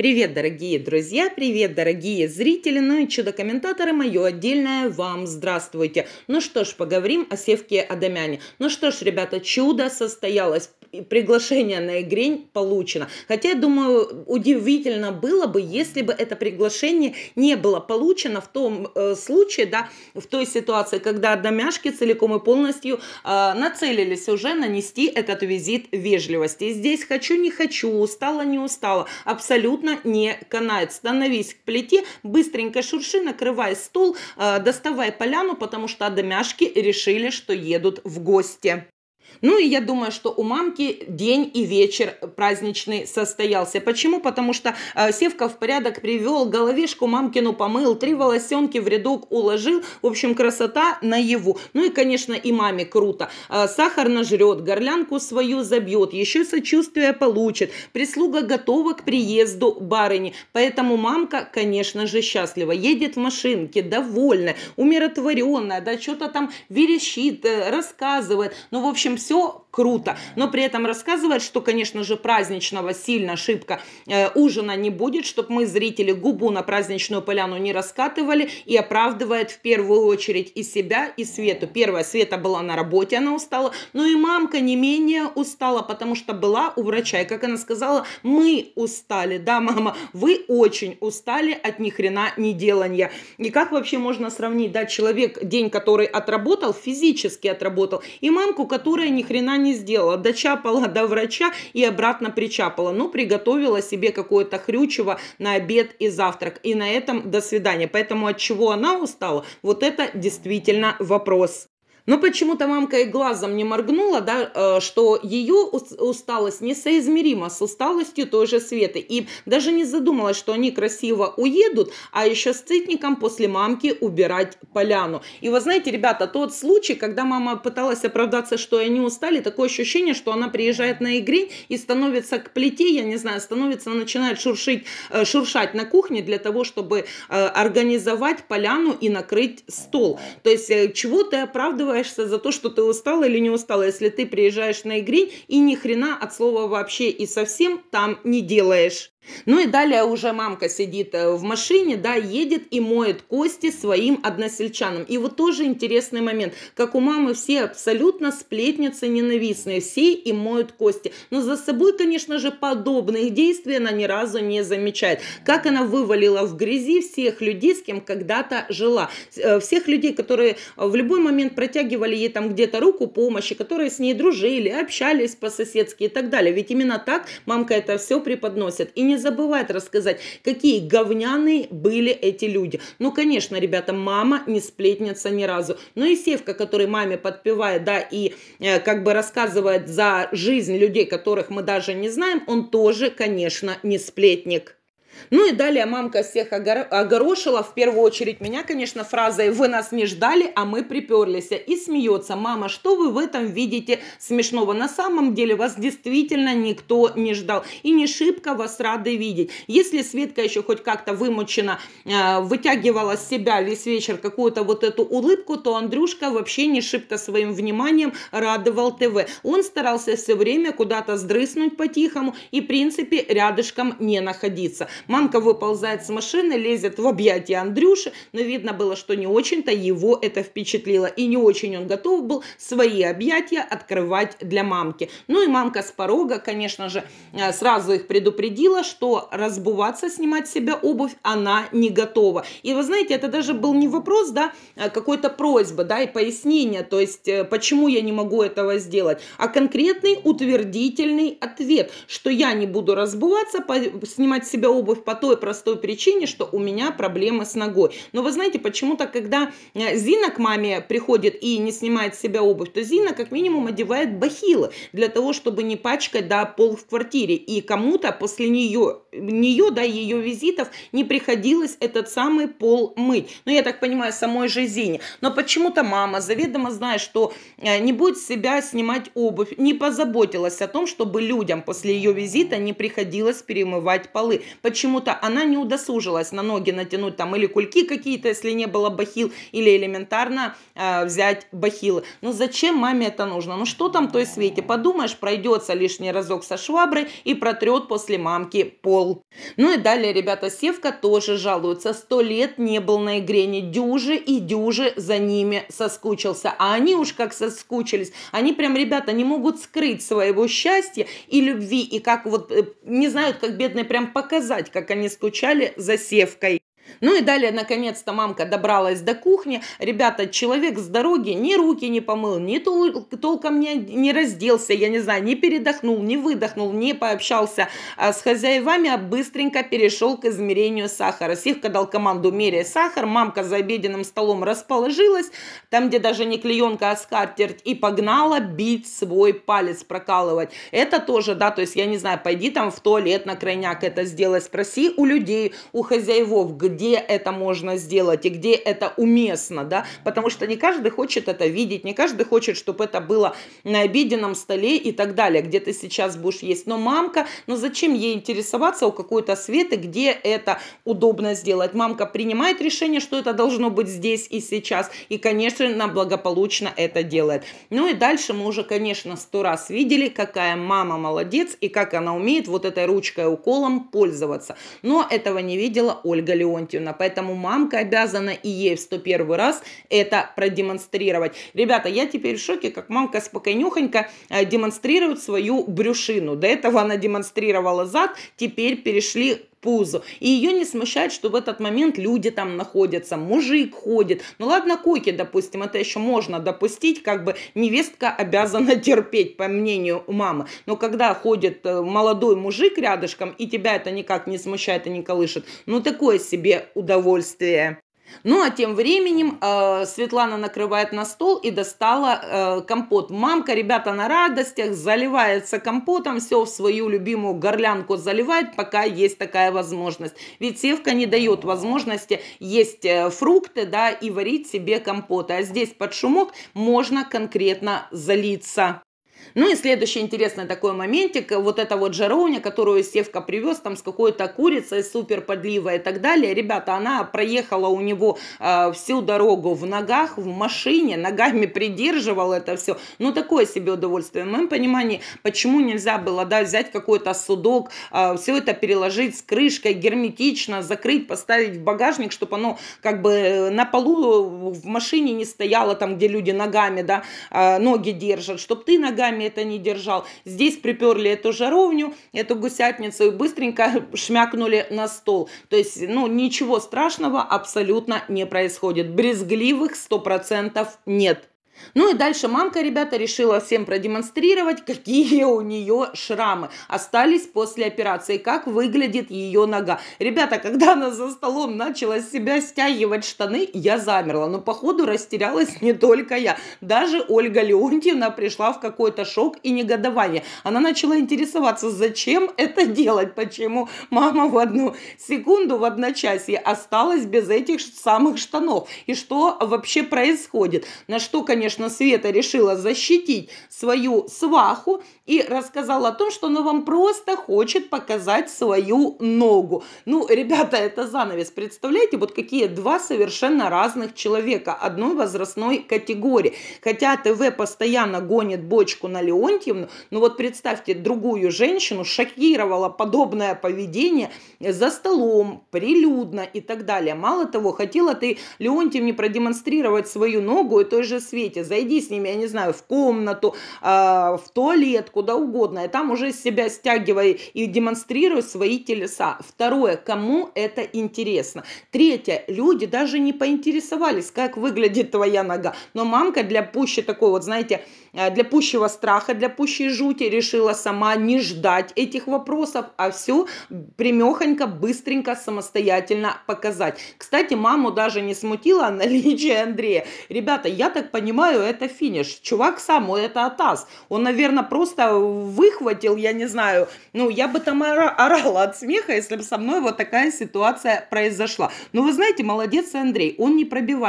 Привет, дорогие друзья, привет, дорогие зрители, ну и чудо-комментаторы, мое отдельное вам здравствуйте. Ну что ж, поговорим о Севке Адамяне. Ну что ж, ребята, чудо состоялось, приглашение на Игрень получено. Хотя, я думаю, удивительно было бы, если бы это приглашение не было получено в том э, случае, да, в той ситуации, когда Адамяшки целиком и полностью э, нацелились уже нанести этот визит вежливости. здесь хочу, не хочу, устала, не устала, абсолютно абсолютно не канает. Становись к плите, быстренько шурши, накрывай стол, э, доставай поляну, потому что домяшки решили, что едут в гости. Ну и я думаю, что у мамки день и вечер праздничный состоялся. Почему? Потому что э, Севка в порядок привел, головешку мамкину помыл, три волосенки в рядок уложил. В общем, красота наяву. Ну и, конечно, и маме круто. Э, сахар нажрет, горлянку свою забьет, еще сочувствие получит. Прислуга готова к приезду барыни. Поэтому мамка, конечно же, счастлива. Едет в машинке, довольная, умиротворенная, да, что-то там верещит, э, рассказывает. Ну, в общем, все круто. Но при этом рассказывает, что, конечно же, праздничного сильно шибко э, ужина не будет, чтобы мы, зрители, губу на праздничную поляну не раскатывали и оправдывает в первую очередь и себя, и Свету. Первая, Света была на работе, она устала, но и мамка не менее устала, потому что была у врача. И, как она сказала, мы устали. Да, мама, вы очень устали от ни хрена не делания. И как вообще можно сравнить, да, человек, день, который отработал, физически отработал, и мамку, которая ни хрена не сделала. Дочапала до врача и обратно причапала. Ну, приготовила себе какое-то хрючево на обед и завтрак. И на этом до свидания. Поэтому от чего она устала, вот это действительно вопрос. Но почему-то мамка и глазом не моргнула, да, э, что ее усталость несоизмерима с усталостью той же Светы. И даже не задумалась, что они красиво уедут, а еще с цитником после мамки убирать поляну. И вы знаете, ребята, тот случай, когда мама пыталась оправдаться, что они устали, такое ощущение, что она приезжает на игре и становится к плите, я не знаю, становится, начинает шуршить, э, шуршать на кухне для того, чтобы э, организовать поляну и накрыть стол. То есть чего ты оправдываешь извиняешься за то, что ты устала или не устала, если ты приезжаешь на Игрень и ни хрена от слова вообще и совсем там не делаешь. Ну и далее уже мамка сидит э, в машине, да, едет и моет кости своим односельчанам. И вот тоже интересный момент, как у мамы все абсолютно сплетницы ненавистные, все и моют кости. Но за собой, конечно же, подобных действий она ни разу не замечает. Как она вывалила в грязи всех людей, с кем когда-то жила. Э, всех людей, которые в любой момент протягивали ей там где-то руку помощи, которые с ней дружили, общались по-соседски и так далее. Ведь именно так мамка это все преподносит. И не забывает рассказать, какие говняные были эти люди. Ну, конечно, ребята, мама не сплетница ни разу. Но ну, и Севка, который маме подпевает, да, и э, как бы рассказывает за жизнь людей, которых мы даже не знаем, он тоже, конечно, не сплетник. Ну и далее мамка всех огор... огорошила, в первую очередь меня, конечно, фразой «Вы нас не ждали, а мы приперлись». И смеется «Мама, что вы в этом видите смешного?» На самом деле вас действительно никто не ждал. И не шибко вас рады видеть. Если Светка еще хоть как-то вымучена э, вытягивала с себя весь вечер какую-то вот эту улыбку, то Андрюшка вообще не шибко своим вниманием радовал ТВ. Он старался все время куда-то сдрыснуть по-тихому и, в принципе, рядышком не находиться. Манка выползает с машины, лезет в объятия Андрюши, но видно было, что не очень-то его это впечатлило, и не очень он готов был свои объятия открывать для мамки. Ну и мамка с порога, конечно же, э, сразу их предупредила, что разбуваться, снимать себя обувь она не готова. И вы знаете, это даже был не вопрос, да, а какой-то просьба, да, и пояснение, то есть э, почему я не могу этого сделать, а конкретный утвердительный ответ, что я не буду разбуваться, снимать себя обувь, обувь по той простой причине, что у меня проблемы с ногой. Но вы знаете, почему-то, когда э, Зина к маме приходит и не снимает с себя обувь, то Зина как минимум одевает бахилы для того, чтобы не пачкать, да, пол в квартире. И кому-то после нее, нее, да, ее визитов не приходилось этот самый пол мыть. Ну, я так понимаю, самой же Зине. Но почему-то мама, заведомо зная, что э, не будет с себя снимать обувь, не позаботилась о том, чтобы людям после ее визита не приходилось перемывать полы. Почему почему-то она не удосужилась на ноги натянуть там или кульки какие-то, если не было бахил, или элементарно э, взять бахилы. Ну зачем маме это нужно? Ну что там той Свете? Подумаешь, пройдется лишний разок со шваброй и протрет после мамки пол. Ну и далее, ребята, Севка тоже жалуется. Сто лет не был на игре ни дюжи и дюжи за ними соскучился. А они уж как соскучились. Они прям, ребята, не могут скрыть своего счастья и любви. И как вот э, не знают, как бедные прям показать, как они скучали за севкой. Ну и далее, наконец-то, мамка добралась до кухни. Ребята, человек с дороги ни руки не помыл, ни тол- толком не, не разделся, я не знаю, не передохнул, не выдохнул, не пообщался а с хозяевами, а быстренько перешел к измерению сахара. Сивка дал команду «меряй сахар», мамка за обеденным столом расположилась, там, где даже не клеенка, а скатерть, и погнала бить свой палец, прокалывать. Это тоже, да, то есть, я не знаю, пойди там в туалет на крайняк это сделай, спроси у людей, у хозяевов, где где это можно сделать и где это уместно, да, потому что не каждый хочет это видеть, не каждый хочет, чтобы это было на обеденном столе и так далее, где ты сейчас будешь есть. Но мамка, ну зачем ей интересоваться у какой-то Светы, где это удобно сделать? Мамка принимает решение, что это должно быть здесь и сейчас, и, конечно, она благополучно это делает. Ну и дальше мы уже, конечно, сто раз видели, какая мама молодец и как она умеет вот этой ручкой уколом пользоваться. Но этого не видела Ольга Леонтьевна. Леонтьевна. Поэтому мамка обязана и ей в 101 раз это продемонстрировать. Ребята, я теперь в шоке, как мамка спокойнюхонько э, демонстрирует свою брюшину. До этого она демонстрировала зад, теперь перешли пузу. И ее не смущает, что в этот момент люди там находятся, мужик ходит. Ну ладно, койки, допустим, это еще можно допустить, как бы невестка обязана терпеть, по мнению мамы. Но когда ходит э, молодой мужик рядышком, и тебя это никак не смущает и не колышет, ну такое себе удовольствие. Ну а тем временем э, Светлана накрывает на стол и достала э, компот. Мамка, ребята на радостях, заливается компотом, все в свою любимую горлянку заливает, пока есть такая возможность. Ведь севка не дает возможности есть э, фрукты, да, и варить себе компот. А здесь под шумок можно конкретно залиться. Ну и следующий интересный такой моментик, вот эта вот жаровня, которую Севка привез, там с какой-то курицей супер подливой и так далее. Ребята, она проехала у него э, всю дорогу в ногах, в машине, ногами придерживал это все. Ну такое себе удовольствие. В моем понимании, почему нельзя было да, взять какой-то судок, э, а, все это переложить с крышкой герметично, закрыть, поставить в багажник, чтобы оно как бы э, на полу в машине не стояло там, где люди ногами, да, э, ноги держат, чтобы ты ногами годами это не держал. Здесь приперли эту жаровню, эту гусятницу и быстренько шмякнули на стол. То есть, ну, ничего страшного абсолютно не происходит. Брезгливых 100% нет. Ну и дальше мамка, ребята, решила всем продемонстрировать, какие у нее шрамы остались после операции, как выглядит ее нога. Ребята, когда она за столом начала с себя стягивать штаны, я замерла. Но походу растерялась не только я. Даже Ольга Леонтьевна пришла в какой-то шок и негодование. Она начала интересоваться, зачем это делать, почему мама в одну секунду, в одночасье осталась без этих самых штанов. И что вообще происходит? На что, конечно, конечно, Света решила защитить свою сваху и рассказала о том, что она вам просто хочет показать свою ногу. Ну, ребята, это занавес. Представляете, вот какие два совершенно разных человека одной возрастной категории. Хотя ТВ постоянно гонит бочку на Леонтьевну, но вот представьте, другую женщину шокировала подобное поведение за столом, прилюдно и так далее. Мало того, хотела ты Леонтьевне продемонстрировать свою ногу и той же Свете выйти, зайди с ними, я не знаю, в комнату, а, в туалет, куда угодно, и там уже себя стягивай и демонстрируй свои телеса. Второе, кому это интересно. Третье, люди даже не поинтересовались, как выглядит твоя нога, но мамка для пуще такой вот, знаете, Э, для пущего страха, для пущей жути решила сама не ждать этих вопросов, а все примехонько, быстренько, самостоятельно показать. Кстати, маму даже не смутило наличие Андрея. Ребята, я так понимаю, это финиш. Чувак сам, это Атас. Он, наверное, просто выхватил, я не знаю, ну, я бы там орала от смеха, если бы со мной вот такая ситуация произошла. Но вы знаете, молодец Андрей, он непробиваемый.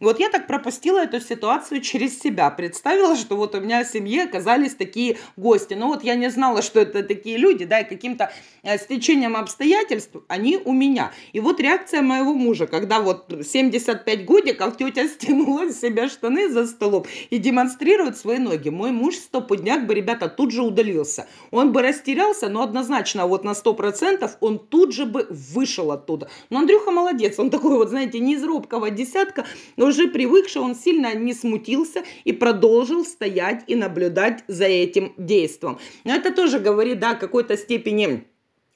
Вот я так пропустила эту ситуацию через себя, представила, что вот у меня в семье оказались такие гости. Ну вот я не знала, что это такие люди, да, и каким-то э, стечением обстоятельств они у меня. И вот реакция моего мужа, когда вот 75 годиков а тетя стянула с себя штаны за столом и демонстрирует свои ноги. Мой муж сто подняк бы, ребята, тут же удалился. Он бы растерялся, но однозначно вот на 100% он тут же бы вышел оттуда. Но Андрюха молодец, он такой вот, знаете, не из робкого десятка, но уже привыкший, он сильно не смутился и продолжил стоять стоять и наблюдать за этим действом. Но это тоже говорит, да, какой-то степени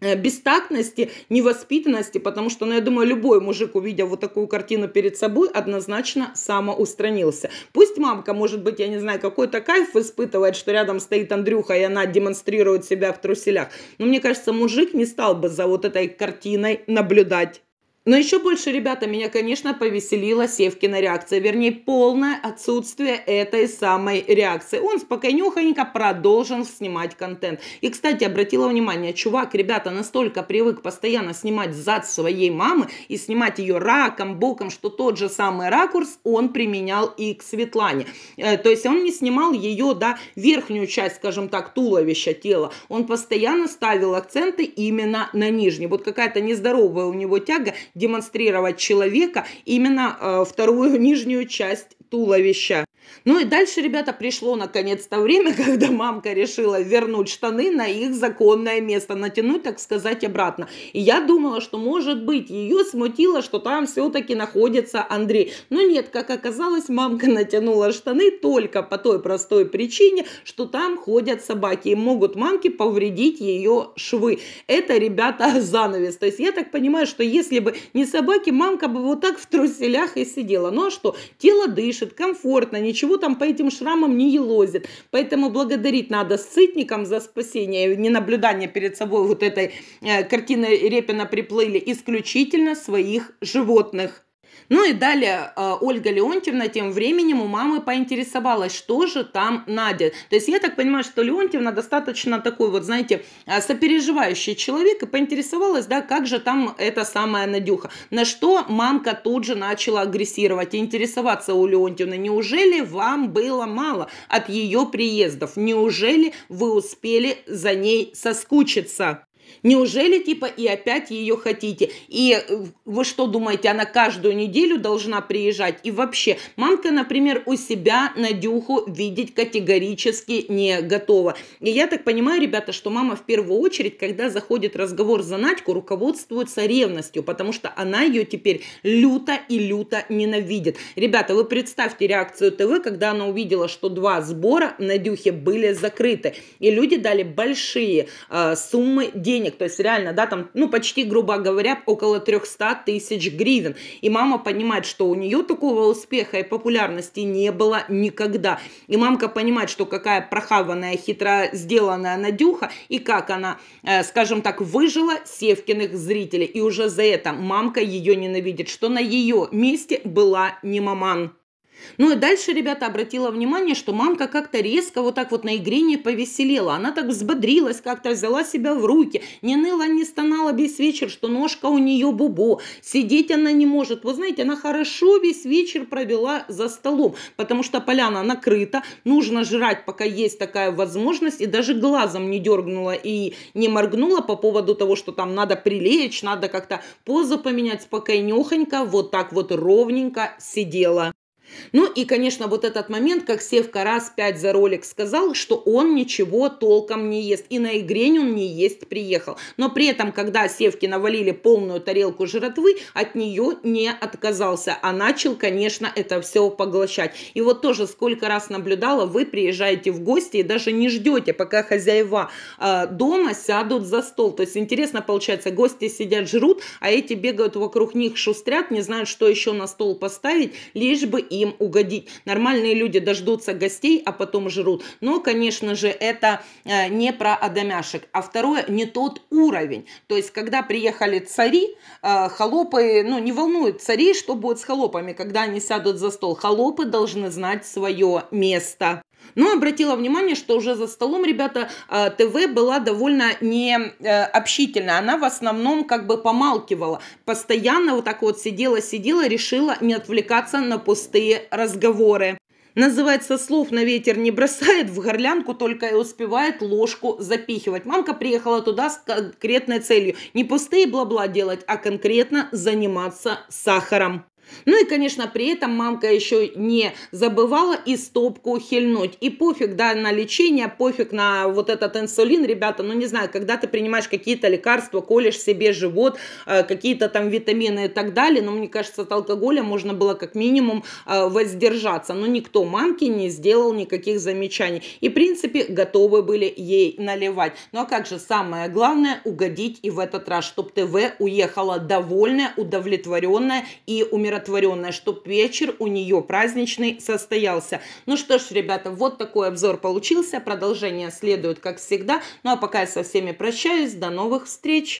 э, бестактности, невоспитанности, потому что, ну, я думаю, любой мужик, увидев вот такую картину перед собой, однозначно самоустранился. Пусть мамка, может быть, я не знаю, какой-то кайф испытывает, что рядом стоит Андрюха, и она демонстрирует себя в труселях. Но мне кажется, мужик не стал бы за вот этой картиной наблюдать но еще больше, ребята, меня, конечно, повеселила Севкина реакция. Вернее, полное отсутствие этой самой реакции. Он спокойнюхонько продолжил снимать контент. И, кстати, обратила внимание, чувак, ребята, настолько привык постоянно снимать зад своей мамы и снимать ее раком, боком, что тот же самый ракурс он применял и к Светлане. Э, то есть он не снимал ее, да, верхнюю часть, скажем так, туловища тела. Он постоянно ставил акценты именно на нижний. Вот какая-то нездоровая у него тяга демонстрировать человека именно э, вторую нижнюю часть туловища. Ну и дальше, ребята, пришло наконец-то время, когда мамка решила вернуть штаны на их законное место, натянуть, так сказать, обратно. И я думала, что, может быть, ее смутило, что там все-таки находится Андрей. Но нет, как оказалось, мамка натянула штаны только по той простой причине, что там ходят собаки и могут мамки повредить ее швы. Это, ребята, занавес. То есть я так понимаю, что если бы не собаки, мамка бы вот так в труселях и сидела. Ну а что? Тело дышит, комфортно, ничего ничего там по этим шрамам не елозит. Поэтому благодарить надо сытникам за спасение, не наблюдание перед собой вот этой э, картины Репина приплыли, исключительно своих животных. Ну и далее э, Ольга Леонтьевна тем временем у мамы поинтересовалась, что же там Надя. То есть я так понимаю, что Леонтьевна достаточно такой вот, знаете, э, сопереживающий человек и поинтересовалась, да, как же там эта самая Надюха. На что мамка тут же начала агрессировать и интересоваться у Леонтьевны, неужели вам было мало от ее приездов? Неужели вы успели за ней соскучиться? Неужели, типа, и опять ее хотите? И э, вы что думаете, она каждую неделю должна приезжать? И вообще, мамка, например, у себя на Дюху видеть категорически не готова. И я так понимаю, ребята, что мама в первую очередь, когда заходит разговор за Надьку, руководствуется ревностью, потому что она ее теперь люто и люто ненавидит. Ребята, вы представьте реакцию ТВ, когда она увидела, что два сбора на Дюхе были закрыты, и люди дали большие э, суммы денег денег, то есть реально, да, там, ну, почти, грубо говоря, около 300 тысяч гривен. И мама понимает, что у нее такого успеха и популярности не было никогда. И мамка понимает, что какая прохаванная, хитро сделанная Надюха, и как она, э, скажем так, выжила Севкиных зрителей. И уже за это мамка ее ненавидит, что на ее месте была не маман. Ну и дальше, ребята, обратила внимание, что мамка как-то резко вот так вот на игре не повеселела. Она так взбодрилась как-то, взяла себя в руки. Не ныла, не стонала весь вечер, что ножка у нее бубо. Сидеть она не может. Вы знаете, она хорошо весь вечер провела за столом, потому что поляна накрыта, нужно жрать, пока есть такая возможность. И даже глазом не дергнула и не моргнула по поводу того, что там надо прилечь, надо как-то позу поменять, пока и нехонько вот так вот ровненько сидела. Ну и, конечно, вот этот момент, как Севка раз пять за ролик сказал, что он ничего толком не ест. И на игрень он не есть приехал. Но при этом, когда Севки навалили полную тарелку жратвы, от нее не отказался. А начал, конечно, это все поглощать. И вот тоже сколько раз наблюдала, вы приезжаете в гости и даже не ждете, пока хозяева э, дома сядут за стол. То есть интересно получается, гости сидят, жрут, а эти бегают вокруг них, шустрят, не знают, что еще на стол поставить, лишь бы им угодить. Нормальные люди дождутся гостей, а потом жрут. Но, конечно же, это э, не про адамяшек. А второе, не тот уровень. То есть, когда приехали цари, э, холопы, ну, не волнует царей, что будет с холопами, когда они сядут за стол. Холопы должны знать свое место. Но обратила внимание, что уже за столом, ребята, э, ТВ была довольно не общительная. Она в основном как бы помалкивала. Постоянно вот так вот сидела-сидела, решила не отвлекаться на пустые свои разговоры. называется слов на ветер не бросает, в горлянку только и успевает ложку запихивать. Мамка приехала туда с конкретной целью. Не пустые бла-бла делать, а конкретно заниматься сахаром. Ну и, конечно, при этом мамка еще не забывала и стопку хильнуть. И пофиг, да, на лечение, пофиг на вот этот инсулин, ребята, ну не знаю, когда ты принимаешь какие-то лекарства, колешь себе живот, э, какие-то там витамины и так далее, но мне кажется, от алкоголя можно было как минимум э, воздержаться. Но никто мамке не сделал никаких замечаний. И, в принципе, готовы были ей наливать. Ну а как же самое главное, угодить и в этот раз, чтобы ТВ уехала довольная, удовлетворенная и умиротворенная умиротворенная, чтобы вечер у нее праздничный состоялся. Ну что ж, ребята, вот такой обзор получился. Продолжение следует, как всегда. Ну а пока я со всеми прощаюсь. До новых встреч!